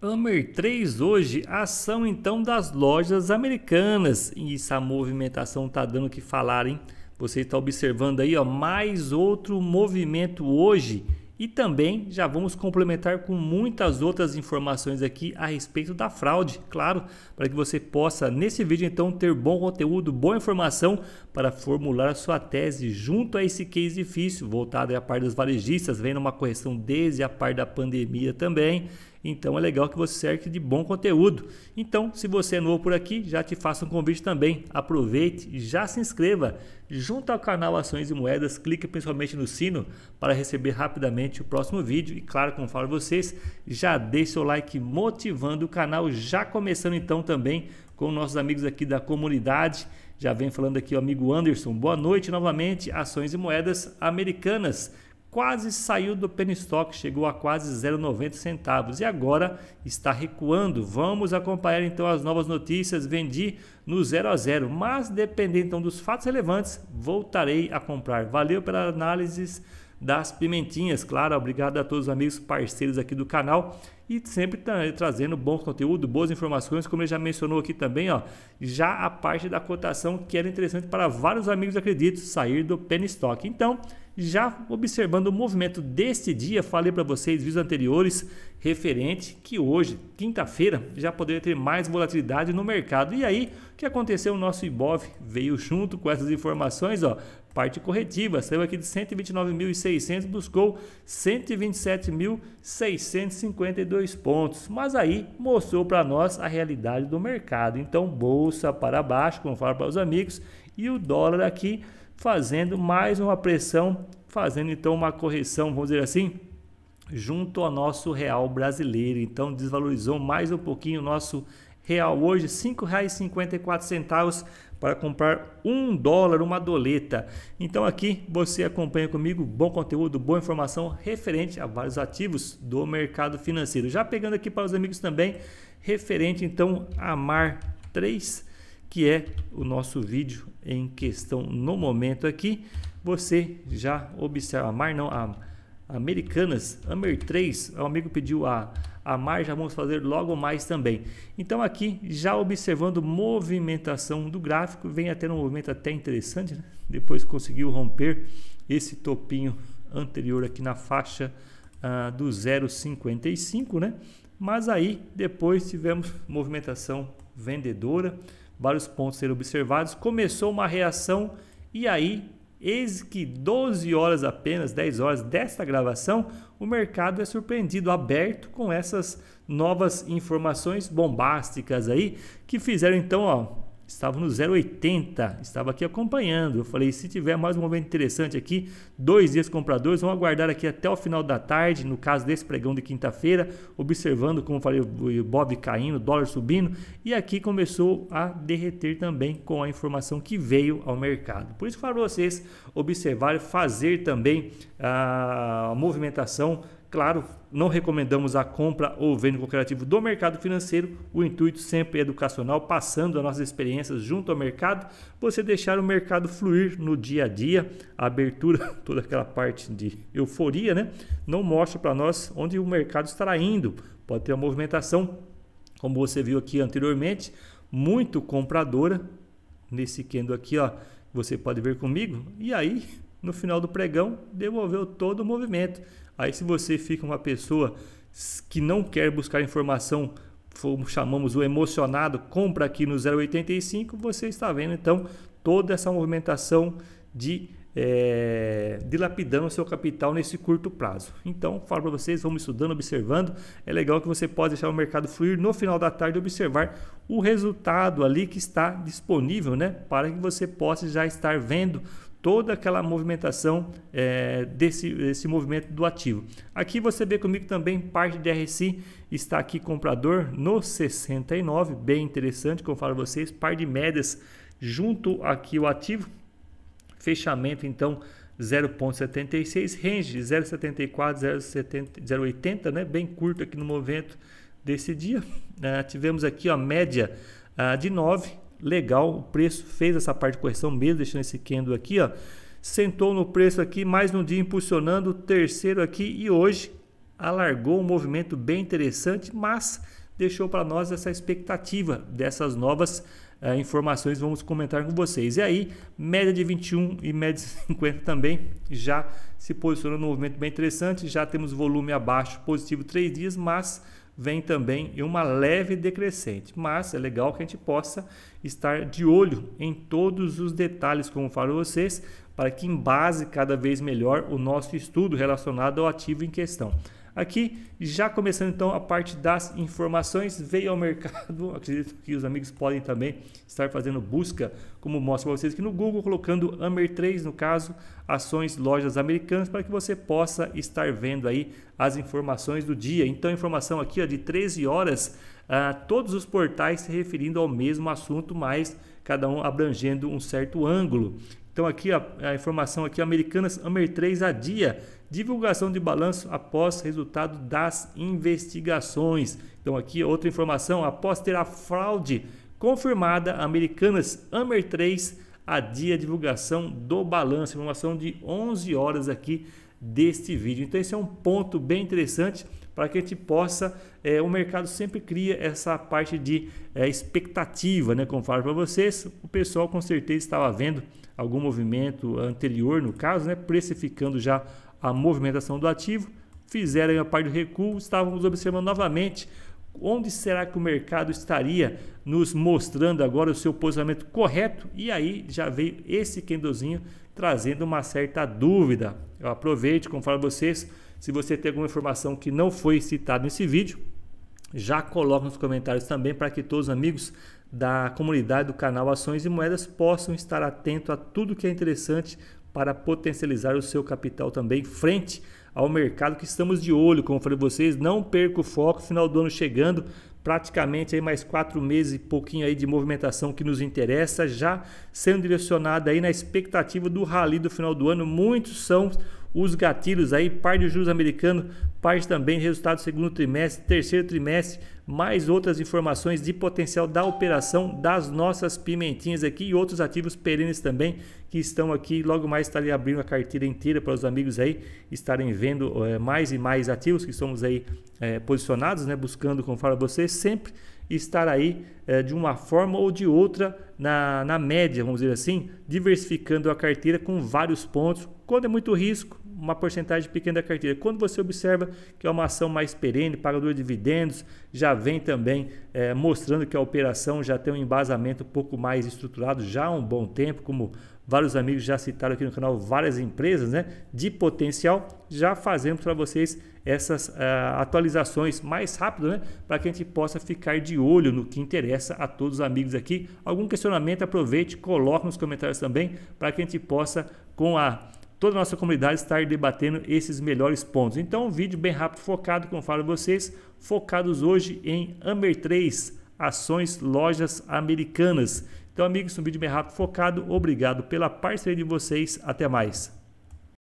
Hammer 3 hoje, ação então das lojas americanas. E essa movimentação tá dando o que falar, hein? Você está observando aí, ó, mais outro movimento hoje. E também já vamos complementar com muitas outras informações aqui a respeito da fraude, claro, para que você possa nesse vídeo então ter bom conteúdo, boa informação para formular a sua tese junto a esse case difícil, voltado à parte dos varejistas, vendo uma correção desde a parte da pandemia também. Então é legal que você cerque de bom conteúdo. Então, se você é novo por aqui, já te faço um convite também. Aproveite e já se inscreva. Junto ao canal Ações e Moedas, clique principalmente no sino para receber rapidamente o próximo vídeo. E claro, como falo a vocês, já deixe o like motivando o canal, já começando então também com nossos amigos aqui da comunidade. Já vem falando aqui o amigo Anderson. Boa noite novamente, Ações e Moedas Americanas quase saiu do penny stock, chegou a quase 0,90 centavos e agora está recuando. Vamos acompanhar então as novas notícias. Vendi no 0 a 0, mas dependendo então dos fatos relevantes, voltarei a comprar. Valeu pela análise das pimentinhas, claro. Obrigado a todos os amigos parceiros aqui do canal e sempre trazendo bom conteúdo, boas informações, como ele já mencionou aqui também, ó. Já a parte da cotação que era interessante para vários amigos, acredito, sair do penny stock. Então, já observando o movimento deste dia, falei para vocês vídeos anteriores referente que hoje, quinta-feira, já poderia ter mais volatilidade no mercado. E aí, o que aconteceu? O nosso Ibov veio junto com essas informações, ó, Parte corretiva saiu aqui de 129.600, buscou 127.652 pontos, mas aí mostrou para nós a realidade do mercado. Então, bolsa para baixo, como falo para os amigos, e o dólar aqui fazendo mais uma pressão, fazendo então uma correção, vamos dizer assim, junto ao nosso real brasileiro. Então, desvalorizou mais um pouquinho o nosso real hoje, R$ 5,54 para comprar um dólar uma doleta. Então aqui você acompanha comigo bom conteúdo, boa informação referente a vários ativos do mercado financeiro. Já pegando aqui para os amigos também, referente então a Mar 3, que é o nosso vídeo em questão no momento aqui. Você já observa a Mar não a Americanas, Amer 3, o amigo pediu a a mais, já vamos fazer logo mais também. Então aqui, já observando movimentação do gráfico, vem até um movimento até interessante, né? depois conseguiu romper esse topinho anterior aqui na faixa ah, do 0,55, né? Mas aí depois tivemos movimentação vendedora, vários pontos serem observados, começou uma reação e aí Eis que 12 horas apenas, 10 horas desta gravação, o mercado é surpreendido, aberto com essas novas informações bombásticas aí, que fizeram então ó, estava no 0,80, estava aqui acompanhando. Eu falei, se tiver mais um momento interessante aqui, dois dias compradores, vão aguardar aqui até o final da tarde, no caso desse pregão de quinta-feira, observando, como falei, o Bob caindo, o dólar subindo, e aqui começou a derreter também com a informação que veio ao mercado. Por isso que eu falo para vocês observar, fazer também ah, a movimentação Claro, não recomendamos a compra ou venda cooperativo do mercado financeiro. O intuito sempre é educacional, passando as nossas experiências junto ao mercado, você deixar o mercado fluir no dia a dia. A abertura, toda aquela parte de euforia, né? Não mostra para nós onde o mercado estará indo. Pode ter uma movimentação, como você viu aqui anteriormente, muito compradora nesse candle aqui, ó, você pode ver comigo. E aí, no final do pregão, devolveu todo o movimento. Aí, se você fica uma pessoa que não quer buscar informação, chamamos o emocionado, compra aqui no 0,85, você está vendo então toda essa movimentação de é, dilapidando o seu capital nesse curto prazo. Então, falo para vocês, vamos estudando, observando. É legal que você pode deixar o mercado fluir no final da tarde observar o resultado ali que está disponível, né? Para que você possa já estar vendo toda aquela movimentação é, desse, desse movimento do ativo. Aqui você vê comigo também parte de RSI está aqui comprador no 69, bem interessante, como eu falo a vocês, par de médias junto aqui o ativo, fechamento então 0.76, range 0.74, 0.80, né? bem curto aqui no movimento desse dia. Uh, tivemos aqui a média uh, de 9, legal, o preço fez essa parte de correção mesmo, deixando esse candle aqui, ó, sentou no preço aqui, mais um dia impulsionando, terceiro aqui e hoje alargou um movimento bem interessante, mas deixou para nós essa expectativa dessas novas uh, informações, vamos comentar com vocês. E aí, média de 21 e média de 50 também, já se posicionando no movimento bem interessante, já temos volume abaixo positivo três dias, mas vem também uma leve decrescente, mas é legal que a gente possa estar de olho em todos os detalhes, como falo vocês, para que embase cada vez melhor o nosso estudo relacionado ao ativo em questão. Aqui, já começando então a parte das informações, veio ao mercado, acredito que os amigos podem também estar fazendo busca, como mostra para vocês aqui no Google, colocando AMER3, no caso, ações lojas americanas, para que você possa estar vendo aí as informações do dia. Então, informação aqui ó, de 13 horas, a ah, todos os portais se referindo ao mesmo assunto, mas cada um abrangendo um certo ângulo. Então aqui a informação aqui, Americanas AMER3 a dia, divulgação de balanço após resultado das investigações. Então, aqui outra informação: após ter a fraude confirmada, Americanas Amer 3 adia a divulgação do balanço. Informação de 11 horas aqui deste vídeo. Então, esse é um ponto bem interessante para que a gente possa, é, o mercado sempre cria essa parte de é, expectativa, né? Como falo para vocês, o pessoal com certeza estava vendo algum movimento anterior, no caso, né? Precificando já a movimentação do ativo, fizeram a parte do recuo, estávamos observando novamente onde será que o mercado estaria nos mostrando agora o seu posicionamento correto? E aí já veio esse Kendozinho trazendo uma certa dúvida. Eu aproveito, como falo a vocês, se você tem alguma informação que não foi citada nesse vídeo, já coloca nos comentários também para que todos os amigos da comunidade do canal Ações e Moedas possam estar atento a tudo que é interessante para potencializar o seu capital também frente ao mercado que estamos de olho, como falei vocês, não perca o foco, final do ano chegando, praticamente aí mais quatro meses e pouquinho aí de movimentação que nos interessa, já sendo direcionada aí na expectativa do rally do final do ano, muitos são os gatilhos aí, par de juros americano, parte também de resultado do segundo trimestre, terceiro trimestre, mais outras informações de potencial da operação das nossas pimentinhas aqui e outros ativos perenes também que estão aqui. Logo mais estarei abrindo a carteira inteira para os amigos aí estarem vendo é, mais e mais ativos que estamos aí é, posicionados, né? Buscando, como fala você, sempre estar aí é, de uma forma ou de outra na, na média, vamos dizer assim, diversificando a carteira com vários pontos. Quando é muito risco, uma porcentagem pequena da carteira. Quando você observa que é uma ação mais perene, pagador de dividendos, já vem também é, mostrando que a operação já tem um embasamento um pouco mais estruturado já há um bom tempo, como vários amigos já citaram aqui no canal várias empresas né, de potencial, já fazemos para vocês essas uh, atualizações mais rápido, né, para que a gente possa ficar de olho no que interessa a todos os amigos aqui. Algum questionamento, aproveite, coloque nos comentários também, para que a gente possa, com a toda a nossa comunidade estar debatendo esses melhores pontos. Então, um vídeo bem rápido, focado, como falo a vocês, focados hoje em Amber 3, ações lojas americanas. Então, amigos, um vídeo bem rápido, focado. Obrigado pela parceria de vocês. Até mais.